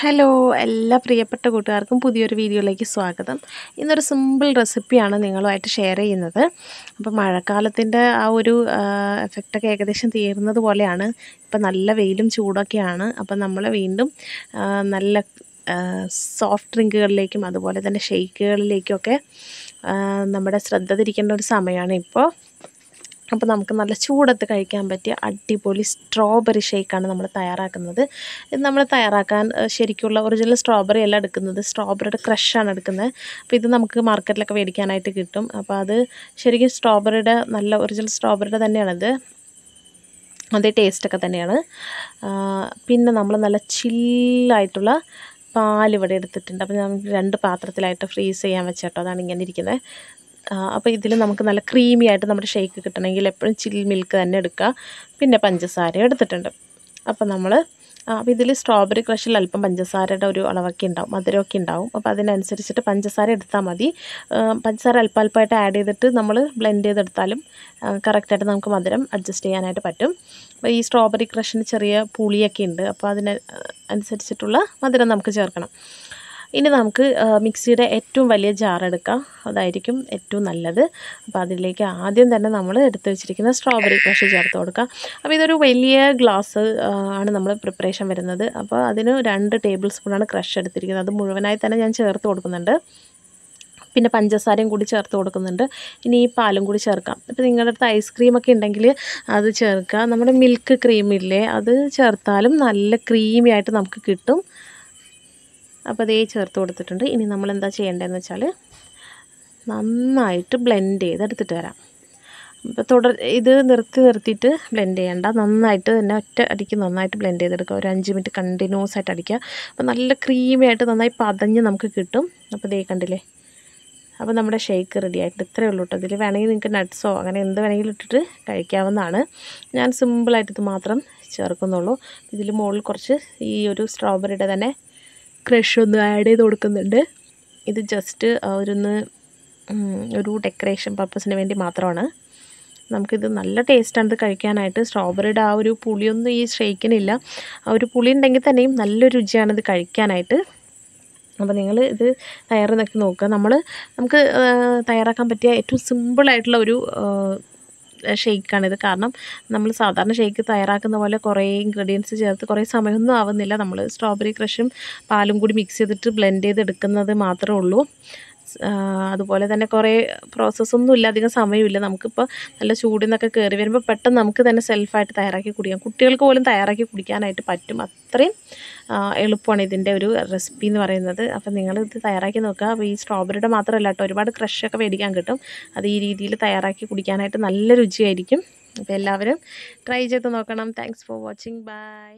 hello എല്ലാ പ്രിയപ്പെട്ട കൂട്ടുകാർക്കും പുതിയൊരു വീഡിയോയിലേക്ക് സ്വാഗതം ഇന്നൊരു സിമ്പിൾ റെസിപ്പിയാണ് നിങ്ങളുമായിട്ട് ഷെയർ ചെയ്യുന്നത് അപ്പോൾ മഴക്കാലത്തിൻ്റെ ആ ഒരു എഫക്റ്റൊക്കെ ഏകദേശം തീർന്നത് പോലെയാണ് ഇപ്പം നല്ല വെയിലും ചൂടൊക്കെയാണ് അപ്പം നമ്മൾ വീണ്ടും നല്ല സോഫ്റ്റ് ഡ്രിങ്കുകളിലേക്കും അതുപോലെ തന്നെ ഷെയ്ക്കുകളിലേക്കും ഒക്കെ നമ്മുടെ ശ്രദ്ധ തിരിക്കേണ്ട ഒരു സമയമാണ് ഇപ്പോൾ അപ്പോൾ നമുക്ക് നല്ല ചൂടത്ത് കഴിക്കാൻ പറ്റിയ അടിപൊളി സ്ട്രോബെറി ഷേക്കാണ് നമ്മൾ തയ്യാറാക്കുന്നത് ഇത് നമ്മൾ തയ്യാറാക്കാൻ ശരിക്കുള്ള ഒറിജിനൽ സ്ട്രോബെറി അല്ല എടുക്കുന്നത് സ്ട്രോബെറിയുടെ ക്രഷാണ് എടുക്കുന്നത് അപ്പോൾ ഇത് നമുക്ക് മാർക്കറ്റിലൊക്കെ മേടിക്കാനായിട്ട് കിട്ടും അപ്പോൾ അത് ശരിക്കും സ്ട്രോബെറിയുടെ നല്ല ഒറിജിനൽ സ്ട്രോബെറിയുടെ തന്നെയാണിത് അതേ ടേസ്റ്റൊക്കെ തന്നെയാണ് പിന്നെ നമ്മൾ നല്ല ചില്ലായിട്ടുള്ള പാൽ ഇവിടെ എടുത്തിട്ടുണ്ട് അപ്പോൾ ഞാൻ രണ്ട് പാത്രത്തിലായിട്ട് ഫ്രീസ് ചെയ്യാൻ വെച്ചേട്ടോ അതാണ് ഇങ്ങനെ ഇരിക്കുന്നത് അപ്പോൾ ഇതിൽ നമുക്ക് നല്ല ക്രീമി ആയിട്ട് നമ്മുടെ ഷേക്ക് കിട്ടണമെങ്കിൽ എപ്പോഴും ചിൽ മിൽക്ക് തന്നെ എടുക്കുക പിന്നെ പഞ്ചസാര എടുത്തിട്ടുണ്ട് അപ്പോൾ നമ്മൾ അപ്പോൾ ഇതിൽ സ്ട്രോബെറി ക്രഷിൽ അല്പം പഞ്ചസാരയുടെ ഒരു അളവൊക്കെ ഉണ്ടാവും മധുരമൊക്കെ ഉണ്ടാവും അപ്പോൾ അതിനനുസരിച്ചിട്ട് പഞ്ചസാര എടുത്താൽ മതി പഞ്ചസാര അല്പം അല്പമായിട്ട് ആഡ് ചെയ്തിട്ട് നമ്മൾ ബ്ലെൻഡ് ചെയ്തെടുത്താലും കറക്റ്റായിട്ട് നമുക്ക് മധുരം അഡ്ജസ്റ്റ് ചെയ്യാനായിട്ട് പറ്റും അപ്പോൾ ഈ സ്ട്രോബെറി ക്രഷിന് ചെറിയ പുളിയൊക്കെ ഉണ്ട് അപ്പോൾ അതിന് അനുസരിച്ചിട്ടുള്ള മധുരം നമുക്ക് ചേർക്കണം ഇനി നമുക്ക് മിക്സിയുടെ ഏറ്റവും വലിയ ജാർ എടുക്കാം അതായിരിക്കും ഏറ്റവും നല്ലത് അപ്പോൾ അതിലേക്ക് ആദ്യം തന്നെ നമ്മൾ എടുത്തു വെച്ചിരിക്കുന്ന സ്ട്രോബെറി ക്രഷ് ചേർത്ത് കൊടുക്കാം അപ്പോൾ ഇതൊരു വലിയ ഗ്ലാസ് ആണ് നമ്മൾ പ്രിപ്പറേഷൻ വരുന്നത് അപ്പോൾ അതിന് രണ്ട് ടേബിൾ സ്പൂണാണ് ക്രഷ് എടുത്തിരിക്കുന്നത് അത് മുഴുവനായി തന്നെ ഞാൻ ചേർത്ത് കൊടുക്കുന്നുണ്ട് പിന്നെ പഞ്ചസാരയും കൂടി ചേർത്ത് കൊടുക്കുന്നുണ്ട് ഇനി ഈ പാലും കൂടി ചേർക്കാം ഇപ്പോൾ നിങ്ങളുടെ അടുത്ത് ഐസ്ക്രീമൊക്കെ ഉണ്ടെങ്കിൽ അത് ചേർക്കുക നമ്മുടെ മിൽക്ക് ക്രീമില്ലേ അത് ചേർത്താലും നല്ല ക്രീമി ആയിട്ട് നമുക്ക് കിട്ടും അപ്പോൾ ദേ ചേർത്ത് കൊടുത്തിട്ടുണ്ട് ഇനി നമ്മൾ എന്താ ചെയ്യേണ്ടതെന്ന് വെച്ചാൽ നന്നായിട്ട് ബ്ലെൻഡ് ചെയ്തെടുത്തിട്ട് വരാം അപ്പോൾ തുടർ ഇത് നിർത്തി നിർത്തിയിട്ട് ബ്ലെൻഡ് ചെയ്യണ്ട നന്നായിട്ട് തന്നെ ഒറ്റ അടിക്ക് നന്നായിട്ട് ബ്ലെൻഡ് ചെയ്തെടുക്കുക ഒരു അഞ്ച് മിനിറ്റ് കണ്ടിന്യൂസ് ആയിട്ട് അടിക്കുക അപ്പോൾ നല്ല ആയിട്ട് നന്നായി പതഞ്ഞ് നമുക്ക് കിട്ടും അപ്പോൾ ദേ കണ്ടില്ലേ അപ്പോൾ നമ്മുടെ ഷേക്ക് റെഡി ആയിട്ട് ഇത്രയേ ഉള്ളൂ കേട്ടോ ഇതിൽ വേണമെങ്കിൽ നിങ്ങൾക്ക് നട്ട്സോ അങ്ങനെ എന്ത് വേണമെങ്കിലും ഇട്ടിട്ട് കഴിക്കാവുന്നതാണ് ഞാൻ സിമ്പിളായിട്ട് ഇത് മാത്രം ചേർക്കുന്നുള്ളൂ ഇതിൽ മുകളിൽ കുറച്ച് ഈ ഒരു സ്ട്രോബെറിയുടെ തന്നെ ക്രഷ് ഒന്ന് ആഡ് ചെയ്ത് കൊടുക്കുന്നുണ്ട് ഇത് ജസ്റ്റ് അവരൊന്ന് ഒരു ഡെക്കറേഷൻ പർപ്പസിന് വേണ്ടി മാത്രമാണ് നമുക്കിത് നല്ല ടേസ്റ്റാണ് ഇത് കഴിക്കാനായിട്ട് സ്ട്രോബെറിയുടെ ആ ഒരു പുളിയൊന്നും ഈ ഷെയ്ക്കിനില്ല ആ ഒരു പുളി ഉണ്ടെങ്കിൽ തന്നെയും നല്ല രുചിയാണ് ഇത് കഴിക്കാനായിട്ട് അപ്പോൾ നിങ്ങൾ ഇത് തയ്യാറെന്നൊക്കെ നോക്കുക നമ്മൾ നമുക്ക് തയ്യാറാക്കാൻ പറ്റിയ ഏറ്റവും സിമ്പിളായിട്ടുള്ള ഒരു ഷെയ്ക്കാണിത് കാരണം നമ്മൾ സാധാരണ ഷെയ്ക്ക് തയ്യാറാക്കുന്ന പോലെ കുറേ ഇൻഗ്രീഡിയൻസ് ചേർത്ത് കുറേ സമയമൊന്നും ആവുന്നില്ല നമ്മൾ സ്ട്രോബെറി ക്രഷും പാലും കൂടി മിക്സ് ചെയ്തിട്ട് ബ്ലെൻഡ് ചെയ്തെടുക്കുന്നത് മാത്രമേ ഉള്ളൂ അതുപോലെ തന്നെ കുറേ ഇല്ല അധികം സമയമില്ല നമുക്കിപ്പോൾ നല്ല ചൂടിൽ നിന്നൊക്കെ കയറി വരുമ്പോൾ പെട്ടെന്ന് നമുക്ക് തന്നെ സെൽഫായിട്ട് തയ്യാറാക്കി കുടിക്കാം കുട്ടികൾക്ക് പോലും തയ്യാറാക്കി കുടിക്കാനായിട്ട് പറ്റും അത്രയും എളുപ്പമാണ് ഇതിൻ്റെ ഒരു റെസിപ്പി എന്ന് പറയുന്നത് അപ്പം നിങ്ങൾ ഇത് തയ്യാറാക്കി നോക്കുക അപ്പോൾ ഈ സ്ട്രോബെറിയുടെ മാത്രമല്ല കേട്ടോ ഒരുപാട് ക്രഷൊക്കെ മേടിക്കാൻ കിട്ടും അത് ഈ രീതിയിൽ തയ്യാറാക്കി കുടിക്കാനായിട്ട് നല്ല രുചിയായിരിക്കും അപ്പോൾ എല്ലാവരും ട്രൈ ചെയ്ത് നോക്കണം താങ്ക്സ് ഫോർ വാച്ചിങ് ബൈ